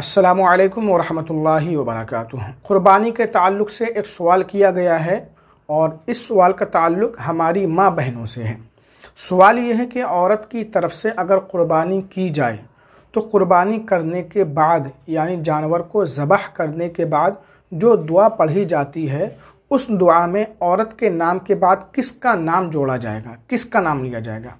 असलकम वरहमल वबरक क़ुरबानी के ताल्लुक़ से एक सवाल किया गया है और इस सवाल का ताल्लुक़ हमारी माँ बहनों से है सवाल यह है कि औरत की तरफ से अगर क़ुरबानी की जाए तो क़ुरबानी करने के बाद यानी जानवर को ज़बह करने के बाद जो दुआ पढ़ी जाती है उस दुआ में औरत के नाम के बाद किसका नाम जोड़ा जाएगा किसका नाम लिया जाएगा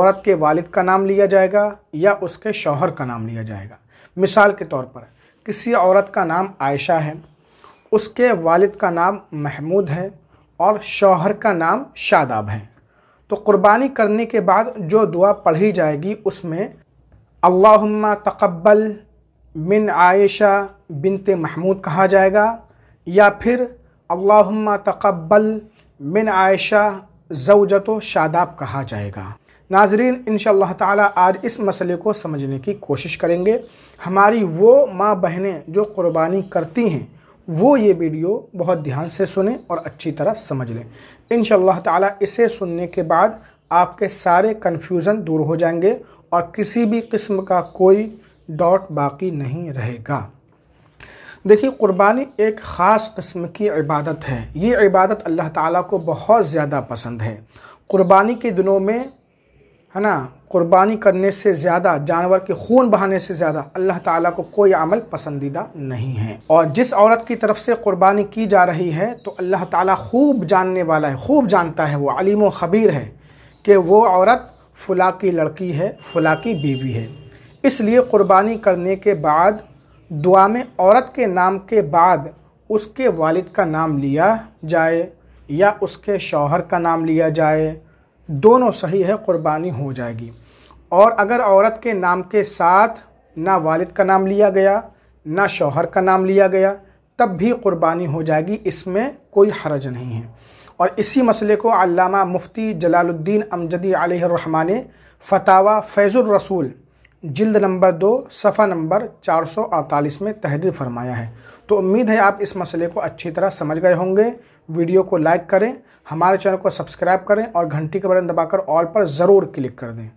औरत के वालिद का नाम लिया जाएगा या उसके शौहर का नाम लिया जाएगा मिसाल के तौर पर किसी औरत का नाम आयशा है उसके वालिद का नाम महमूद है और शौहर का नाम शादाब है तो क़ुरबानी करने के बाद जो दुआ पढ़ी जाएगी उसमें अल्लाहुम्मा तकबल मिन आयशा बिनत महमूद कहा जाएगा या फिर अल्लाहुम्मा तकबल मिन आयशा जवजत शादाब कहा जाएगा नाजरीन इन ताला आज इस मसले को समझने की कोशिश करेंगे हमारी वो माँ बहनें जो क़ुरबानी करती हैं वो ये वीडियो बहुत ध्यान से सुने और अच्छी तरह समझ लें इन ताला इसे सुनने के बाद आपके सारे कन्फ्यूज़न दूर हो जाएंगे और किसी भी किस्म का कोई डॉट बाकी नहीं रहेगा देखिए कुर्बानी एक ख़ास कस्म की इबादत है ये इबादत अल्लाह ताला को बहुत ज़्यादा पसंद है क़ुरबानी के दिनों में है ना कुर्बानी करने से ज़्यादा जानवर के खून बहाने से ज़्यादा अल्लाह ताला को कोई अमल पसंदीदा नहीं है और जिस औरत की तरफ से कुर्बानी की जा रही है तो अल्लाह ताला खूब जानने वाला है खूब जानता है वो अलीम ख़बीर है कि वो औरत फ़ुला की लड़की है फ़ुला की बीवी है इसलिए कुर्बानी करने के बाद दुआ में औरत के नाम के बाद उसके वालिद का नाम लिया जाए या उसके शौहर का नाम लिया जाए दोनों सही है कुर्बानी हो जाएगी और अगर औरत के नाम के साथ ना वालिद का नाम लिया गया ना शौहर का नाम लिया गया तब भी क़ुरबानी हो जाएगी इसमें कोई हरज नहीं है और इसी मसले को अल्लामा मुफ्ती जलालुद्दीन अमजदी आलमा ने फतावा फैज़ुल रसूल जिल्द नंबर दो सफ़ा नंबर 448 में तहरीर फरमाया है तो उम्मीद है आप इस मसले को अच्छी तरह समझ गए होंगे वीडियो को लाइक करें हमारे चैनल को सब्सक्राइब करें और घंटी का बटन दबाकर ऑल पर ज़रूर क्लिक कर दें